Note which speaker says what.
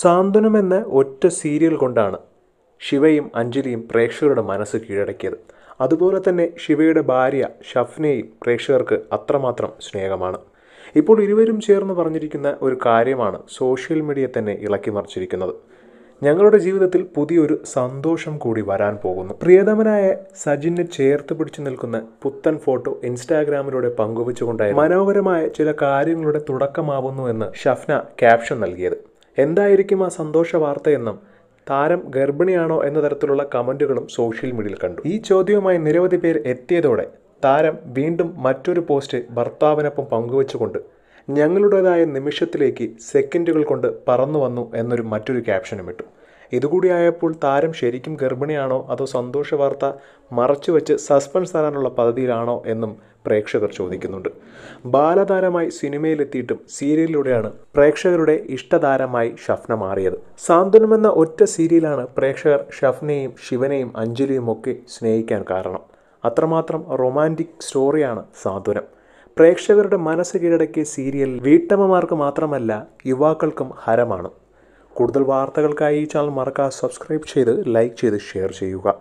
Speaker 1: സാന്ത്വനം എന്ന ഒറ്റ സീരിയൽ കൊണ്ടാണ് ശിവയും അഞ്ജലിയും പ്രേക്ഷകരുടെ മനസ്സ് കീഴടക്കിയത് അതുപോലെ തന്നെ ശിവയുടെ ഭാര്യ ഷഫ്നയും പ്രേക്ഷകർക്ക് അത്രമാത്രം സ്നേഹമാണ് ഇപ്പോൾ ഇരുവരും ചേർന്ന് പറഞ്ഞിരിക്കുന്ന ഒരു കാര്യമാണ് സോഷ്യൽ മീഡിയ തന്നെ ഇളക്കി മറിച്ചിരിക്കുന്നത് ഞങ്ങളുടെ ജീവിതത്തിൽ പുതിയൊരു സന്തോഷം കൂടി വരാൻ പോകുന്നു പ്രിയതമനായ സജിനെ ചേർത്ത് പിടിച്ചു നിൽക്കുന്ന പുത്തൻ ഫോട്ടോ ഇൻസ്റ്റാഗ്രാമിലൂടെ പങ്കുവച്ചുകൊണ്ടായി മനോഹരമായ ചില കാര്യങ്ങളുടെ തുടക്കമാവുന്നു എന്ന് ഷഫ്ന ക്യാപ്ഷൻ നൽകിയത് എന്തായിരിക്കും ആ സന്തോഷ വാർത്തയെന്നും താരം ഗർഭിണിയാണോ എന്ന തരത്തിലുള്ള കമൻറ്റുകളും സോഷ്യൽ മീഡിയയിൽ കണ്ടു ഈ ചോദ്യവുമായി നിരവധി പേർ എത്തിയതോടെ താരം വീണ്ടും മറ്റൊരു പോസ്റ്റ് ഭർത്താവിനൊപ്പം പങ്കുവച്ചുകൊണ്ട് ഞങ്ങളുടേതായ നിമിഷത്തിലേക്ക് സെക്കൻഡുകൾ കൊണ്ട് പറന്നു വന്നു എന്നൊരു മറ്റൊരു ക്യാപ്ഷനും ഇട്ടു ഇതുകൂടിയായപ്പോൾ താരം ശരിക്കും ഗർഭിണിയാണോ അതോ സന്തോഷ വാർത്ത മറച്ചുവെച്ച് സസ്പെൻസ് തരാനുള്ള പദ്ധതിയിലാണോ എന്നും പ്രേക്ഷകർ ചോദിക്കുന്നുണ്ട് ബാലതാരമായി സിനിമയിലെത്തിയിട്ടും സീരിയലിലൂടെയാണ് പ്രേക്ഷകരുടെ ഇഷ്ടതാരമായി ഷഫ്ന മാറിയത് സാന്ത്വനം എന്ന ഒറ്റ സീരിയലാണ് പ്രേക്ഷകർ ഷഫ്നയും ശിവനെയും അഞ്ജലിയും ഒക്കെ സ്നേഹിക്കാൻ കാരണം അത്രമാത്രം റൊമാൻറ്റിക് സ്റ്റോറിയാണ് സാന്ത്വനം പ്രേക്ഷകരുടെ മനസ്സ് കീഴടക്കിയ സീരിയൽ വീട്ടമ്മമാർക്ക് മാത്രമല്ല യുവാക്കൾക്കും ഹരമാണ് കൂടുതൽ വാർത്തകൾക്കായി ഈ ചാനൽ മറക്കാതെ സബ്സ്ക്രൈബ് ചെയ്ത് ലൈക്ക് ചെയ്ത് ഷെയർ ചെയ്യുക